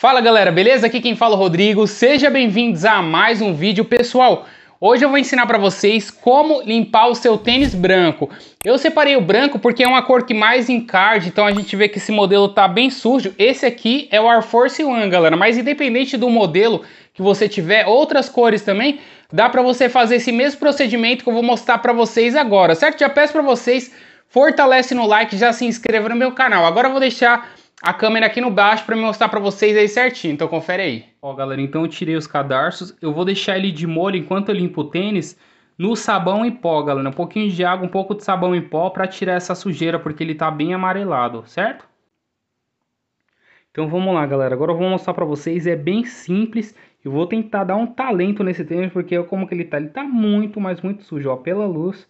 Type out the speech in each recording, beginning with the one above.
Fala galera, beleza? Aqui quem fala é o Rodrigo. Seja bem-vindos a mais um vídeo pessoal. Hoje eu vou ensinar para vocês como limpar o seu tênis branco. Eu separei o branco porque é uma cor que mais encarde, então a gente vê que esse modelo tá bem sujo. Esse aqui é o Air Force One, galera, mas independente do modelo que você tiver, outras cores também, dá para você fazer esse mesmo procedimento que eu vou mostrar para vocês agora, certo? Já peço para vocês, fortalece no like, já se inscreva no meu canal. Agora eu vou deixar a câmera aqui no baixo para mostrar para vocês aí certinho, então confere aí. Ó galera, então eu tirei os cadarços, eu vou deixar ele de molho enquanto eu limpo o tênis no sabão em pó, galera. Um pouquinho de água, um pouco de sabão em pó para tirar essa sujeira, porque ele tá bem amarelado, certo? Então vamos lá, galera. Agora eu vou mostrar para vocês, é bem simples. Eu vou tentar dar um talento nesse tênis, porque como que ele tá, ele tá muito, mas muito sujo, ó, pela luz.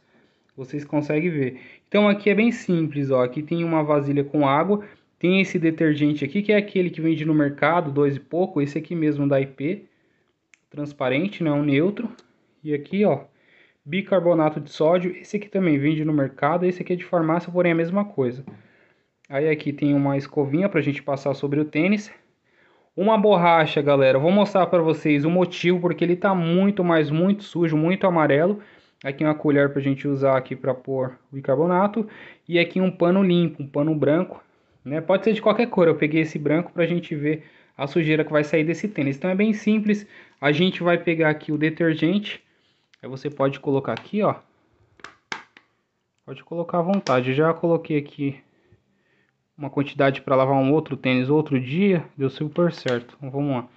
Vocês conseguem ver. Então aqui é bem simples, ó. Aqui tem uma vasilha com água tem esse detergente aqui, que é aquele que vende no mercado, dois e pouco, esse aqui mesmo da IP, transparente, né, um neutro. E aqui, ó, bicarbonato de sódio, esse aqui também vende no mercado, esse aqui é de farmácia, porém é a mesma coisa. Aí aqui tem uma escovinha para a gente passar sobre o tênis. Uma borracha, galera, vou mostrar para vocês o motivo, porque ele tá muito, mas muito sujo, muito amarelo. Aqui uma colher para a gente usar aqui para pôr o bicarbonato. E aqui um pano limpo, um pano branco, né? Pode ser de qualquer cor, eu peguei esse branco para a gente ver a sujeira que vai sair desse tênis. Então é bem simples, a gente vai pegar aqui o detergente, aí você pode colocar aqui, ó. Pode colocar à vontade, eu já coloquei aqui uma quantidade para lavar um outro tênis outro dia, deu super certo. Então, vamos lá.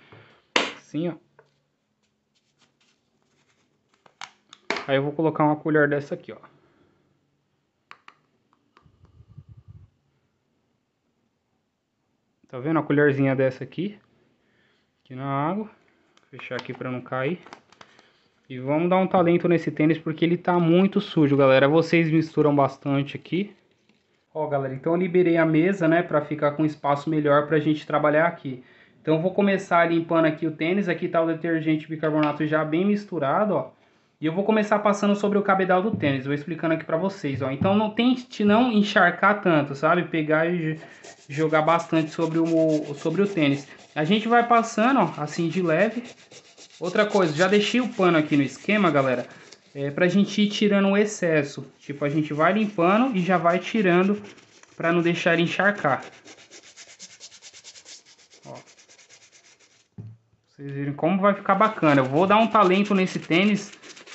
Assim, ó. Aí eu vou colocar uma colher dessa aqui, ó. Tá vendo a colherzinha dessa aqui? Aqui na água. Fechar aqui para não cair. E vamos dar um talento nesse tênis porque ele tá muito sujo, galera. Vocês misturam bastante aqui. Ó, galera, então eu liberei a mesa, né, pra ficar com espaço melhor pra gente trabalhar aqui. Então vou começar limpando aqui o tênis. Aqui tá o detergente bicarbonato já bem misturado, ó. E eu vou começar passando sobre o cabedal do tênis, vou explicando aqui para vocês, ó. Então não tente não encharcar tanto, sabe? Pegar e jogar bastante sobre o, sobre o tênis. A gente vai passando, ó, assim de leve. Outra coisa, já deixei o pano aqui no esquema, galera, é pra gente ir tirando o excesso. Tipo, a gente vai limpando e já vai tirando para não deixar ele encharcar. Vocês viram como vai ficar bacana. Eu vou dar um talento nesse tênis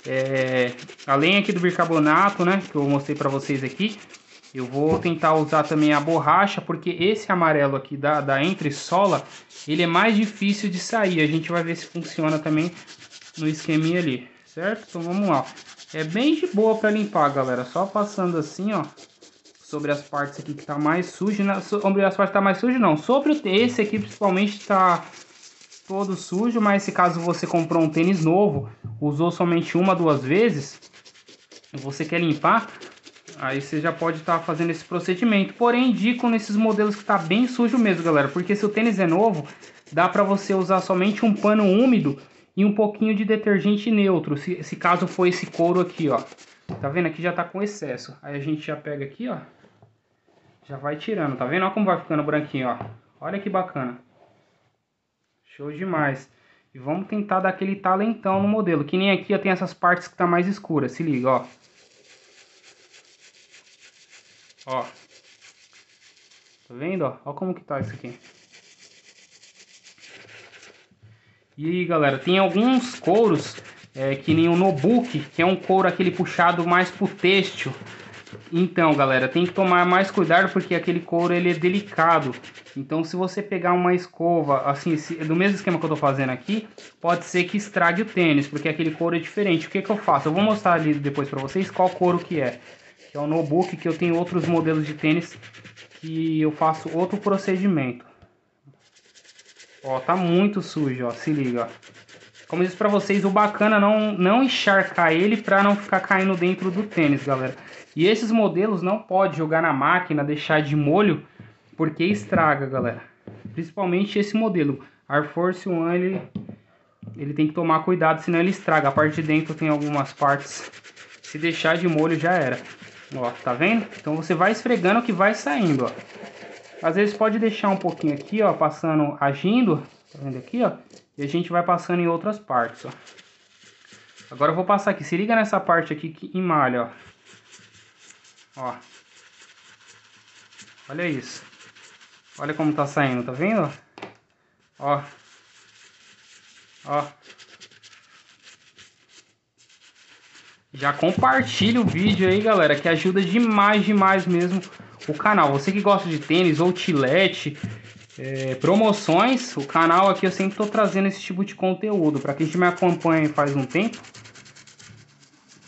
é, além aqui do bicarbonato, né, que eu mostrei para vocês aqui, eu vou tentar usar também a borracha, porque esse amarelo aqui da, da entressola, ele é mais difícil de sair. A gente vai ver se funciona também no esqueminha ali, certo? Então vamos lá. É bem de boa para limpar, galera. Só passando assim, ó, sobre as partes aqui que tá mais suja. Né? Sobre as partes que tá mais suja, não. Sobre esse aqui, principalmente, tá todo sujo, mas se caso você comprou um tênis novo, usou somente uma, duas vezes, você quer limpar, aí você já pode estar tá fazendo esse procedimento. Porém, indico nesses modelos que está bem sujo mesmo, galera, porque se o tênis é novo, dá para você usar somente um pano úmido e um pouquinho de detergente neutro, se, se caso for esse couro aqui, ó. Tá vendo? Aqui já tá com excesso. Aí a gente já pega aqui, ó. Já vai tirando, tá vendo? Olha como vai ficando branquinho, ó. Olha que bacana. Show demais. E vamos tentar dar aquele talentão no modelo. Que nem aqui, ó, tem essas partes que tá mais escura. Se liga, ó. Ó. Tá vendo, ó? Ó como que tá isso aqui. E aí, galera, tem alguns couros, é, que nem o Nobuki, que é um couro aquele puxado mais pro têxtil. Então, galera, tem que tomar mais cuidado porque aquele couro ele é delicado. Então, se você pegar uma escova, assim, se, é do mesmo esquema que eu tô fazendo aqui, pode ser que estrague o tênis, porque aquele couro é diferente. O que que eu faço? Eu vou mostrar ali depois para vocês qual couro que é. Que é o notebook que eu tenho outros modelos de tênis que eu faço outro procedimento. Ó, tá muito sujo, ó, se liga, ó. Como eu disse para vocês, o bacana é não, não encharcar ele para não ficar caindo dentro do tênis, galera. E esses modelos não pode jogar na máquina, deixar de molho, porque estraga, galera. Principalmente esse modelo. Air Force One, ele, ele tem que tomar cuidado, senão ele estraga. A parte de dentro tem algumas partes. Se deixar de molho, já era. Ó, tá vendo? Então você vai esfregando que vai saindo, ó. Às vezes pode deixar um pouquinho aqui, ó, passando, agindo, tá vendo aqui, ó, e a gente vai passando em outras partes, ó. Agora eu vou passar aqui. Se liga nessa parte aqui que emalha, ó. Ó. Olha isso. Olha como tá saindo, tá vendo? Ó. Ó. Já compartilha o vídeo aí, galera, que ajuda demais, demais mesmo o canal. Você que gosta de tênis ou tilete, é, promoções. O canal aqui eu sempre estou trazendo esse tipo de conteúdo. Para quem já me acompanha faz um tempo,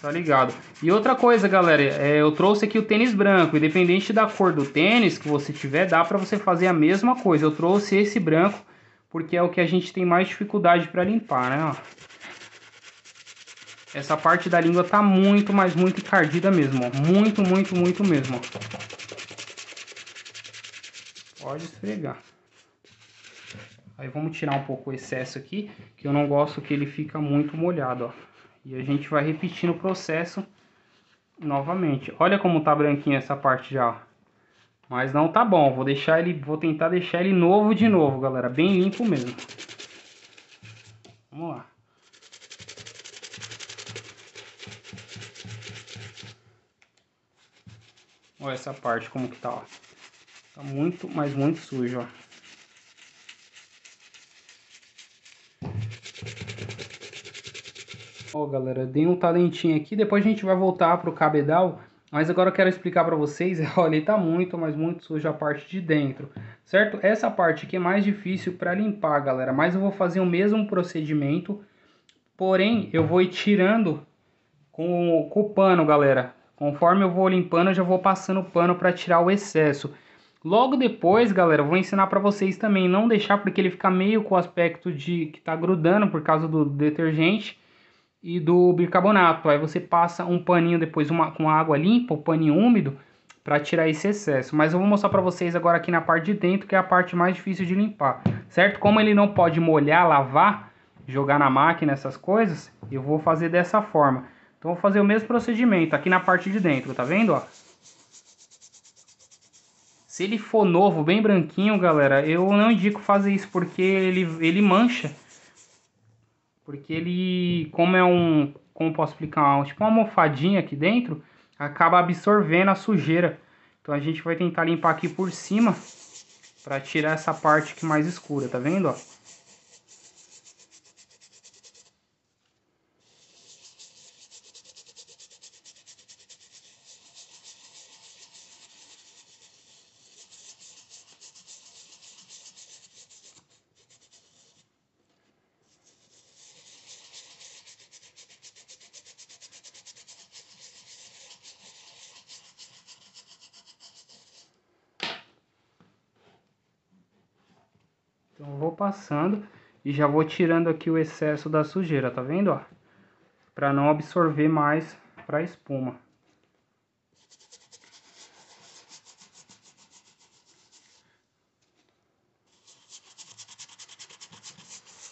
tá ligado. E outra coisa, galera, é, eu trouxe aqui o tênis branco. Independente da cor do tênis que você tiver, dá para você fazer a mesma coisa. Eu trouxe esse branco porque é o que a gente tem mais dificuldade para limpar, né? Ó. Essa parte da língua tá muito, mas muito encardida mesmo, ó. Muito, muito, muito mesmo, ó. Pode esfregar. Aí vamos tirar um pouco o excesso aqui, que eu não gosto que ele fica muito molhado, ó. E a gente vai repetindo o processo novamente. Olha como tá branquinho essa parte já, ó. Mas não tá bom, vou deixar ele, vou tentar deixar ele novo de novo, galera, bem limpo mesmo. Vamos lá. Olha essa parte como que tá, ó. Tá muito, mas muito sujo, ó. Ó, oh, galera, dei um talentinho aqui, depois a gente vai voltar pro cabedal, mas agora eu quero explicar para vocês, olha, ele tá muito, mas muito sujo a parte de dentro, certo? Essa parte aqui é mais difícil para limpar, galera, mas eu vou fazer o mesmo procedimento, porém, eu vou ir tirando com, com o pano, galera. Conforme eu vou limpando, eu já vou passando o pano para tirar o excesso. Logo depois, galera, eu vou ensinar para vocês também, não deixar porque ele fica meio com o aspecto de que tá grudando por causa do detergente, e do bicarbonato. Aí você passa um paninho depois uma, com água limpa, o um paninho úmido, para tirar esse excesso. Mas eu vou mostrar para vocês agora aqui na parte de dentro, que é a parte mais difícil de limpar, certo? Como ele não pode molhar, lavar, jogar na máquina, essas coisas, eu vou fazer dessa forma. Então vou fazer o mesmo procedimento aqui na parte de dentro, tá vendo, ó? Se ele for novo, bem branquinho, galera, eu não indico fazer isso porque ele, ele mancha porque ele, como é um, como posso explicar, um, tipo uma almofadinha aqui dentro, acaba absorvendo a sujeira. Então a gente vai tentar limpar aqui por cima para tirar essa parte que é mais escura, tá vendo, ó? Então vou passando e já vou tirando aqui o excesso da sujeira, tá vendo? Ó? Para não absorver mais para a espuma.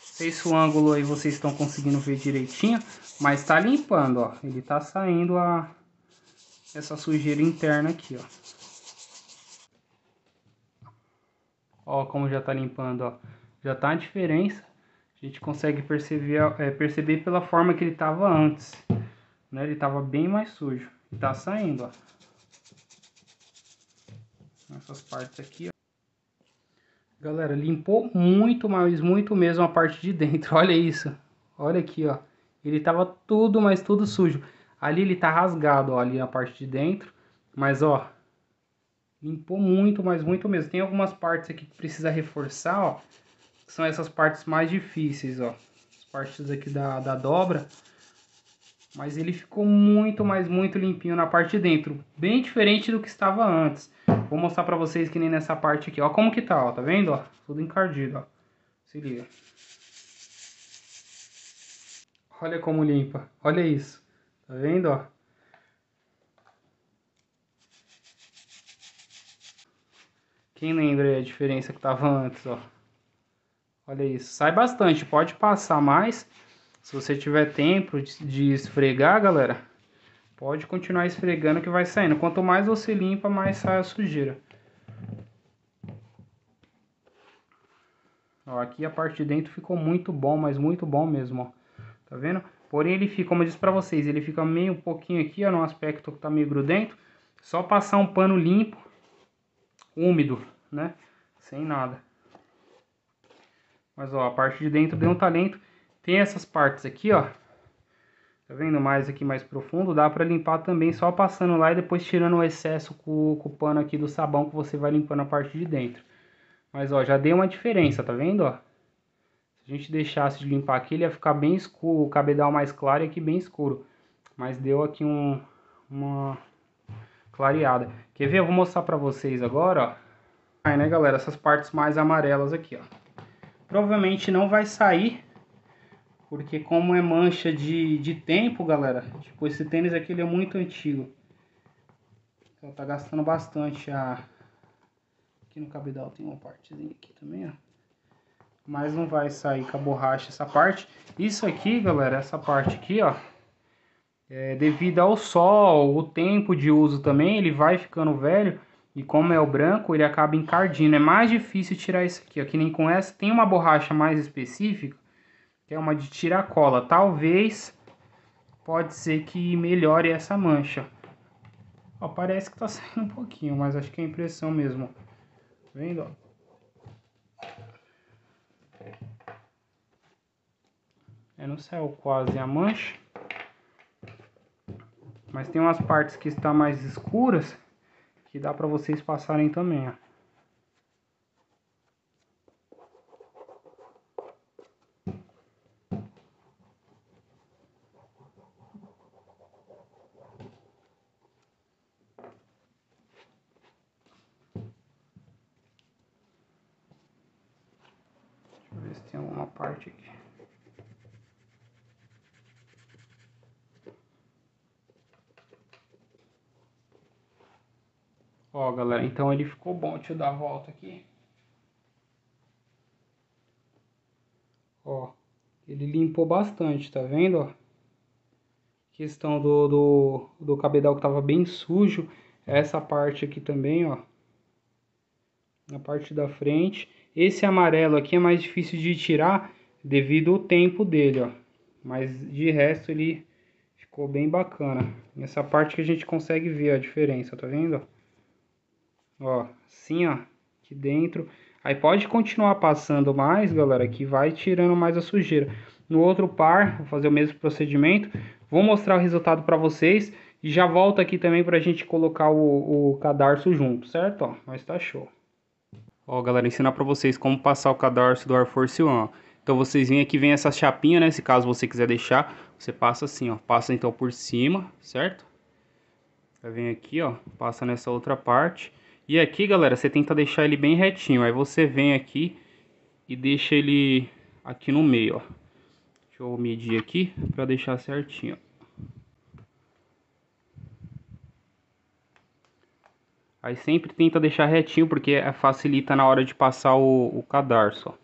Não sei se o ângulo aí vocês estão conseguindo ver direitinho, mas tá limpando, ó. Ele tá saindo a essa sujeira interna aqui, ó. Ó, como já tá limpando, ó. Já tá a diferença. A gente consegue perceber, é, perceber pela forma que ele tava antes. Né? Ele tava bem mais sujo. está tá saindo, ó. Essas partes aqui, ó. Galera, limpou muito, mais muito mesmo a parte de dentro. Olha isso. Olha aqui, ó. Ele tava tudo, mas tudo sujo. Ali ele tá rasgado, ó, ali na parte de dentro. Mas, ó, Limpou muito, mas muito mesmo. Tem algumas partes aqui que precisa reforçar, ó. Que são essas partes mais difíceis, ó. As partes aqui da, da dobra. Mas ele ficou muito, mas muito limpinho na parte de dentro. Bem diferente do que estava antes. Vou mostrar pra vocês que nem nessa parte aqui. Ó como que tá, ó. Tá vendo, ó? Tudo encardido, ó. Se liga. Olha como limpa. Olha isso. Tá vendo, ó? Quem lembra a diferença que tava antes, ó. Olha isso, sai bastante, pode passar mais. Se você tiver tempo de esfregar, galera, pode continuar esfregando que vai saindo. Quanto mais você limpa, mais sai a sujeira. Ó, aqui a parte de dentro ficou muito bom, mas muito bom mesmo, ó. Tá vendo? Porém, ele fica, como eu disse pra vocês, ele fica meio um pouquinho aqui, ó, num aspecto que tá meio grudento. Só passar um pano limpo úmido, né? Sem nada. Mas ó, a parte de dentro deu um talento. Tem essas partes aqui, ó. Tá vendo? Mais aqui, mais profundo. Dá pra limpar também só passando lá e depois tirando o excesso com, com o pano aqui do sabão que você vai limpando a parte de dentro. Mas ó, já deu uma diferença, tá vendo, ó? Se a gente deixasse de limpar aqui, ele ia ficar bem escuro, o cabedal mais claro e aqui bem escuro. Mas deu aqui um, uma, clareada. Quer ver? Eu vou mostrar para vocês agora, ó. Aí, né, galera? Essas partes mais amarelas aqui, ó. Provavelmente não vai sair, porque como é mancha de, de tempo, galera, tipo, esse tênis aqui ele é muito antigo. Então tá gastando bastante a... Aqui no cabedal tem uma partezinha aqui também, ó. Mas não vai sair com a borracha essa parte. Isso aqui, galera, essa parte aqui, ó é, devido ao sol, o tempo de uso também, ele vai ficando velho e como é o branco, ele acaba encardindo. É mais difícil tirar isso aqui, ó, que nem com essa. Tem uma borracha mais específica, que é uma de tiracola. Talvez, pode ser que melhore essa mancha. Ó, parece que tá saindo um pouquinho, mas acho que é impressão mesmo. Tá vendo, ó? Eu é, não saiu quase a mancha mas tem umas partes que está mais escuras que dá para vocês passarem também, ó. Deixa eu ver se tem alguma parte aqui. Ó, galera, então ele ficou bom. Deixa eu dar a volta aqui. Ó, ele limpou bastante, tá vendo? Ó, questão do, do, do cabedal que tava bem sujo. Essa parte aqui também, ó. Na parte da frente. Esse amarelo aqui é mais difícil de tirar devido ao tempo dele, ó. Mas de resto ele ficou bem bacana. Nessa parte que a gente consegue ver a diferença, tá vendo? Ó, assim, ó, aqui dentro. Aí pode continuar passando mais, galera, que vai tirando mais a sujeira. No outro par, vou fazer o mesmo procedimento. Vou mostrar o resultado para vocês. E já volto aqui também para a gente colocar o, o, cadarço junto, certo? Ó, mas tá show. Ó, galera, ensinar para vocês como passar o cadarço do Air Force One, ó. Então vocês vêm aqui, vem essa chapinha, né? Se caso você quiser deixar, você passa assim, ó. Passa então por cima, certo? Aí vem aqui, ó. Passa nessa outra parte. E aqui, galera, você tenta deixar ele bem retinho. Aí você vem aqui e deixa ele aqui no meio, ó. Deixa eu medir aqui para deixar certinho. Aí sempre tenta deixar retinho porque facilita na hora de passar o, o cadarço, ó.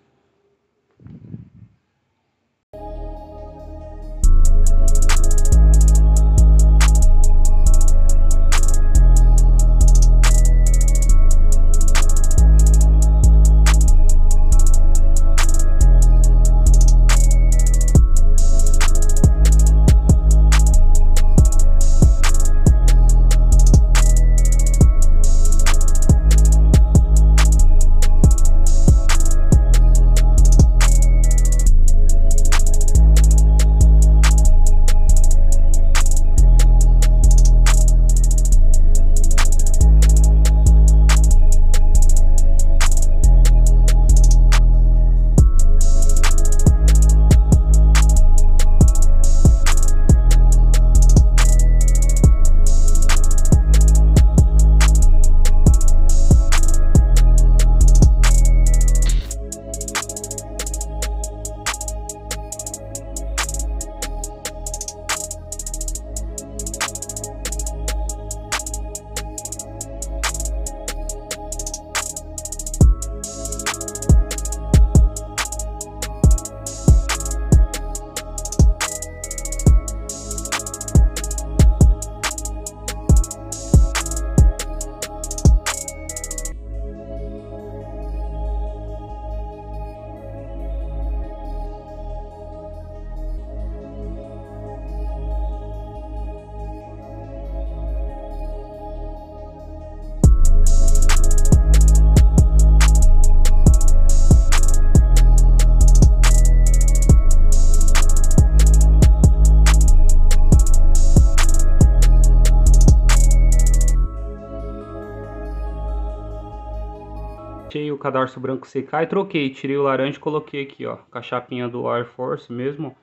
Achei o cadarço branco secar e troquei. Tirei o laranja e coloquei aqui, ó. Com a chapinha do Air Force mesmo.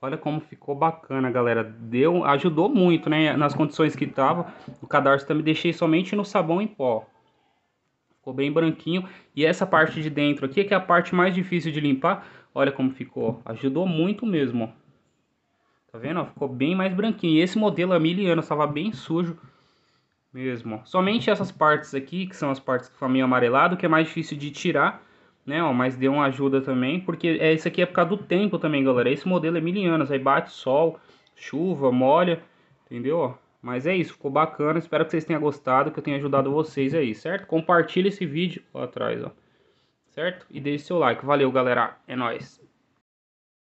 Olha como ficou bacana, galera. Deu, ajudou muito, né? Nas condições que tava. O cadarço também deixei somente no sabão em pó. Ficou bem branquinho. E essa parte de dentro aqui, que é a parte mais difícil de limpar. Olha como ficou. Ajudou muito mesmo, ó. Tá vendo? Ficou bem mais branquinho. E esse modelo a mil anos estava bem sujo. Mesmo. Somente essas partes aqui, que são as partes que ficam meio amarelado, que é mais difícil de tirar, né? Ó, mas deu uma ajuda também, porque é, isso aqui é por causa do tempo também, galera. Esse modelo é milianos, aí bate sol, chuva, molha, entendeu? mas é isso, ficou bacana. Espero que vocês tenham gostado, que eu tenha ajudado vocês aí, certo? Compartilhe esse vídeo lá atrás, ó. Certo? E deixe seu like. Valeu, galera. É nóis.